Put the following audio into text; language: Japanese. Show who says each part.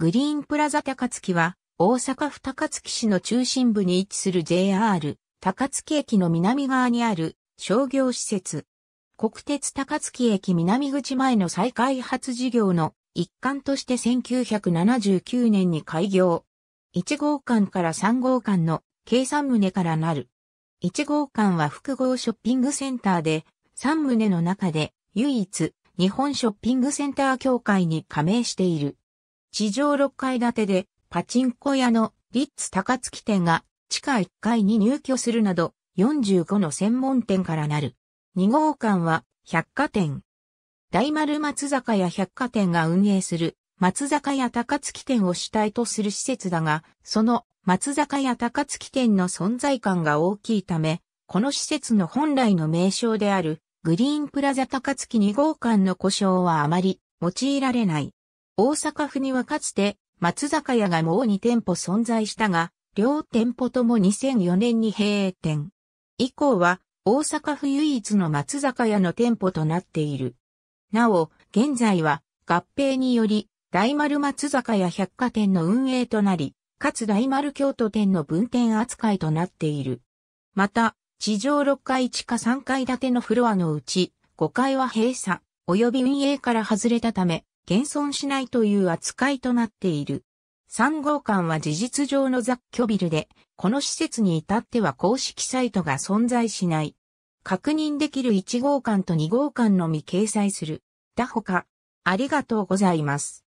Speaker 1: グリーンプラザ高槻は、大阪府高槻市の中心部に位置する JR 高槻駅の南側にある商業施設。国鉄高槻駅南口前の再開発事業の一環として1979年に開業。1号館から3号館の計3棟からなる。1号館は複合ショッピングセンターで、3棟の中で唯一日本ショッピングセンター協会に加盟している。地上6階建てで、パチンコ屋のリッツ高槻店が地下1階に入居するなど、45の専門店からなる。2号館は百貨店。大丸松坂屋百貨店が運営する松坂屋高槻店を主体とする施設だが、その松坂屋高槻店の存在感が大きいため、この施設の本来の名称であるグリーンプラザ高槻2号館の故障はあまり用いられない。大阪府にはかつて松坂屋がもう2店舗存在したが、両店舗とも2004年に閉店。以降は大阪府唯一の松坂屋の店舗となっている。なお、現在は合併により大丸松坂屋百貨店の運営となり、かつ大丸京都店の分店扱いとなっている。また、地上6階地下3階建てのフロアのうち、5階は閉鎖、及び運営から外れたため、現存しないという扱いとなっている。3号館は事実上の雑居ビルで、この施設に至っては公式サイトが存在しない。確認できる1号館と2号館のみ掲載する。だほか、ありがとうございます。